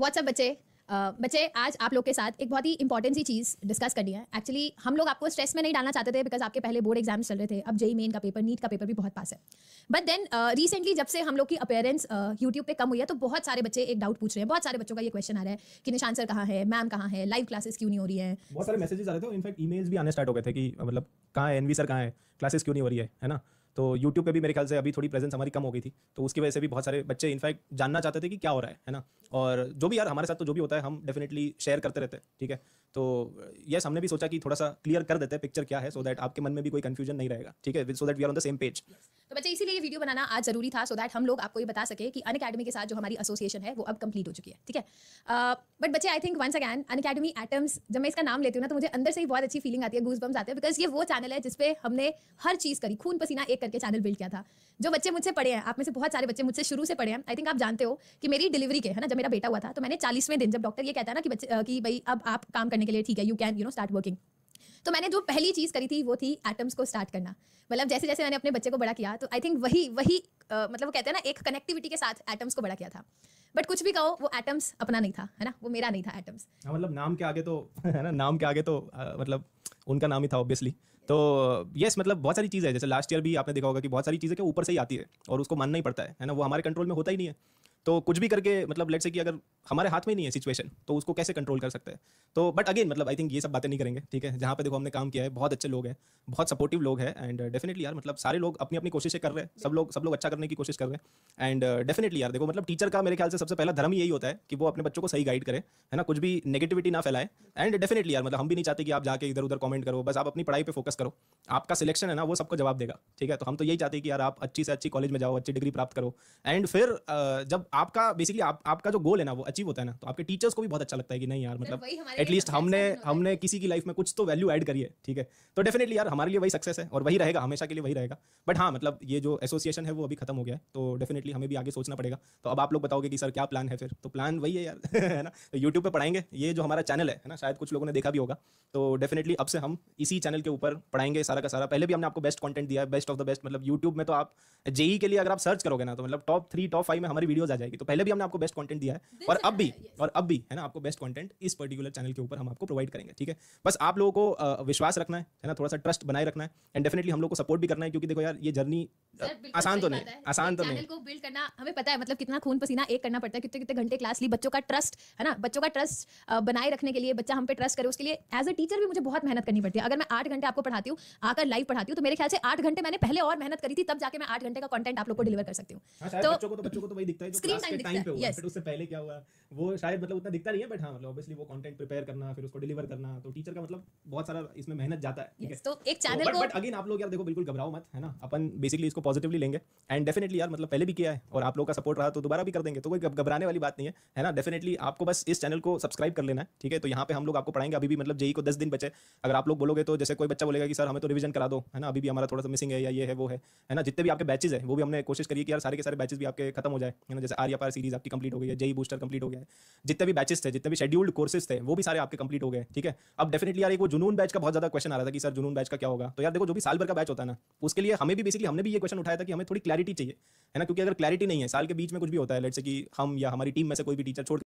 WhatsApp बच्चे uh, बच्चे आज आप लोग के साथ एक बहुत ही इंपॉर्टेंट सी चीज़ डिस्कस करनी है एक्चुअली हम लोग आपको स्ट्रेस में नहीं डालना चाहते थे बिकॉज आपके पहले बोर्ड एग्जाम्स चल रहे थे अब जेई मेन e e का पेपर नीट का पेपर भी बहुत पास है बट देन रिसेंटली जब से हम लोग की अपेयरेंस यूट्यूब पे कम हुई है तो बहुत सारे बच्चे एक डाउट पूछ रहे हैं बहुत सारे बच्चों का ये क्वेश्चन आ रहा है कि निशान सर कहाँ है मैम कहाँ है लाइव क्लासेस क्यों नहीं हो रही है बहुत सारे मैसेजेस आ रहे थे इनफैक्ट ईमेल्स भी आने स्टार्ट हो गए थे कि मतलब कहाँ है एनवी सर कहाँ है क्लासेस क्यों नहीं हो रही है है ना तो यूट्यूब पे भी मेरे ख्याल से अभी थोड़ी प्रेजेंस हमारी कम हो गई थी तो उसकी वजह से भी बहुत सारे बच्चे इनफैक्ट जानना चाहते थे कि क्या हो रहा है है ना और जो भी यार हमारे साथ तो जो भी होता है हम डेफिनेटली शेयर करते रहते हैं ठीक है तो यस हमने भी सोचा कि थोड़ा सा क्लियर कर देते हैं पिक्चर क्या है सो so दैट आपके मन में भी कोई कंफ्यूजन नहीं रहेगा ठीक है so that we are on the same page तो बच्चे इसीलिए वीडियो बनाना आज जरूरी था सो so दैट हम लोग आपको ये बता सके कि अन के साथ जो हमारी एसोसिएशन है वो अब कंप्लीट हो चुकी है ठीक है बट uh, बच्चे I think once again Unacademy Atoms जब मैं इसका नाम लेती हूँ ना तो मुझे अंदर से ही बहुत अच्छी फीलिंग आती है गूज बम्स आते हैं बिकॉज ये वो चैनल है जिसपे हमने हर चीज़ करी खून पसीना एक करके चैनल बिल्ड किया था जो बच्चे मुझसे पढ़े हैं आप में से बहुत सारे बच्चे मुझसे शुरू से पढ़े हैं आई थिंक आप जानते हो कि मेरी डिलीवरी के है ना जब मेरा बेटा हुआ था तो मैंने चालीसवें दिन जब डॉक्टर ये कहता है ना कि बच्चे कि भाई अब आप काम करने करने के लिए ठीक है you can you know start working तो मैंने जो पहली चीज़ करी थी वो थी एटम्स को स्टार्ट करना मतलब जैसे जैसे मैंने अपने बच्चे को बड़ा किया तो आई थिंक वही वही आ, मतलब वो कहते हैं ना एक कनेक्टिविटी के साथ एटम्स को बड़ा किया था बट कुछ भी कहो वो एटम्स अपना नहीं था है ना वो मेरा नहीं था एटम्स हाँ, मतलब नाम के आगे तो है ना नाम के आगे तो आ, मतलब उनका नाम ही था ऑब्वियसली तो यस मतलब बहुत सारी चीज़ें जैसे लास्ट ईयर भी आपने देखा होगा कि बहुत सारी चीज़ें क्या ऊपर से ही आती है और उसको मानना ही पड़ता है ना वो हमारे कंट्रोल में होता ही नहीं है तो कुछ भी करके मतलब लेट से कि अगर हमारे हाथ में नहीं है सिचुएशन तो उसको कैसे कंट्रोल कर सकते हैं तो बट अगेन मतलब आई थिंक ये सब बातें नहीं करेंगे ठीक है जहाँ पे देखो हमने काम किया है बहुत अच्छे लोग हैं बहुत सपोर्टिव लोग हैं एंड डेफिनेटली uh, यार मतलब सारे लोग अपनी अपनी कोशिशें कर रहे हैं सब लोग सब लोग अच्छा करने की कोशिश कर रहे हैं एंड डेफिनेटली uh, यार देखो मतलब टीचर का मेरे ख्याल से सबसे पहला धर्म यही होता है कि वो अपने बच्चों को सही गाइड करे है ना कुछ भी नेगेटिविटी ना फैलाए एंड डेफिनेटली यार मतलब हम भी नहीं चाहते कि आप जाके इधर उधर कॉमेंट करो बस आप अपनी पढ़ाई पर फोकस करो आपका सिलेक्शन है ना वो सबको जवाब देगा ठीक है तो हम तो यही चाहते हैं कि यार आप अच्छी से अच्छी कॉलेज में जाओ अच्छी डिग्री प्राप्त करो एंड फिर uh, जब आपका बेसिकली आप, आपका जो गोल है ना वो अचीव होता है ना तो आपके टीचर्स को भी बहुत अच्छा लगता है कि नहीं यार मतलब एटलीस्ट हमने हमने किसी की लाइफ में कुछ तो वैल्यू ऐड करी है ठीक है तो डेफिनेटली यार हमारे लिए वही सक्सेस है और वही रहेगा हमेशा के लिए वही रहेगा बट हाँ मतलब ये जो एसोसिएशन है वो अभी खत्म हो गया है तो डेफिनेटली हमें भी आगे सोचना पड़ेगा तो अब आप लोग बताओगे कि सर क्या प्लान है फिर तो प्लान वही है यार है ना तो यूट्यूब पर पढ़ाएंगे ये जो हमारा चैनल है ना शायद कुछ लोगों ने देखा भी होगा तो डेफिनेटली अब से हम इसी चैनल के ऊपर पढ़ाएंगे सारा का सारा पहले भी हमने आपको बेस्ट कॉन्टेंट दिया है बेस्ट ऑफ द बेस्ट मतलब यूट्यूब में तो आप जेई के लिए अगर आप सर्च करोगे ना तो मतलब टॉप थ्री टॉप फाइव में हमारी वीडियोज आ रहेगी तो पहले भी हमने आपको बेस्ट कंटेंट दिया है और अब भी और अब भी है ना आपको बेस्ट कंटेंट इस पर्टिकुलर चैनल के ऊपर हम आपको प्रोवाइड करेंगे ठीक है बस आप लोगों को विश्वास रखना है है ना थोड़ा सा ट्रस्ट बनाए रखना है एंड डेफिनेटली हम लोग को सपोर्ट भी करना है क्योंकि देखो यार ये जर्नी आसान तो नहीं आसान तो नहीं को बिल्ड करना हमें पता है मतलब कितना खून पसीना एक करना पड़ता है कितने कितने घंटे क्लास ली बच्चों का ट्रस्ट है ना बच्चों का ट्रस्ट बनाए रखने के लिए बच्चा हम पे ट्रस्ट करे उसके लिए एज अ टीचर भी मुझे बहुत मेहनत करनी पड़ती है अगर मैं आठ घंटे आपको पढ़ाती हूँ आकर लाइव पढ़ाती हूँ तो मेरे ख्याल से आठ घंटे मैंने पहले और मेहनत करी थी तब जाके मैं आठ घंटे का कॉन्टेंट आप लोग को डिलीवर कर सकती हूँ हाँ, तो, तो बच्चों को तो वही दिखता है मतलब दिखता नहीं है बट हाँ मतलब वो कंटेंट प्रिपेयर करना फिर उसको डिलीवर करना तो टीचर का मतलब बहुत सारा इसमें मेहनत जाता है तो एक चैनल बट अगेन आप लोग यार देखो बिल्कुल घबराओ मत है ना अपन बेसिकली इसको पॉजिटिवली लेंगे एंड डेफिनेटली यार मतलब पहले भी किया है और आप लोग का सपोर्ट रहा तो दोबारा भी कर देंगे तो कोई घबराने वाली बात नहीं है है ना डेफिनेटली आपको बस इस चैनल को सब्सक्राइब कर लेना है ठीक है तो यहाँ पे हम लोग आपको पढ़ाएंगे अभी भी मतलब जेई को दस दिन बचे अगर आप लोग बोलोगे तो जैसे कोई बच्चा बोलेगा कि सर हमें तो रिवीजन करा दो है ना अभी भी हमारा थोड़ा सा मिसिंग है या ये है वो है ना जितने भी आपके बैचेज है वो भी हमने कोशिश करी कि यार सारे के सारे बैचेज भी आपके खत्म हो जाए ना जैसे आर्या पार सीरीज आपकी कंप्लीट हो गई है जई बूस्टर कंप्लीट हो गया है जितने भी बैचेस थे जितने भी शेड्यूल्ड कोर्सेस थे वो भी सारे आपके कंप्लीट हो गए ठीक है अब डेफिनेटली यार एक वो जुनून बैच का बहुत ज्यादा क्वेश्चन आ रहा था कि सर जुनून बैच का क्या होगा तो यार देखो जो भी साल भर का बैच होता है ना उसके लिए हमें भी बेसिकली हमने भी ये क्वेश्चन उठाया था कि हमें थोड़ी क्लैरिटी चाहिए है ना क्योंकि अगर क्लैरिटी नहीं है साल के बीच में कुछ भी होता है लेट से कि हम या हमारी टीम में से कोई भी टीचर छोड़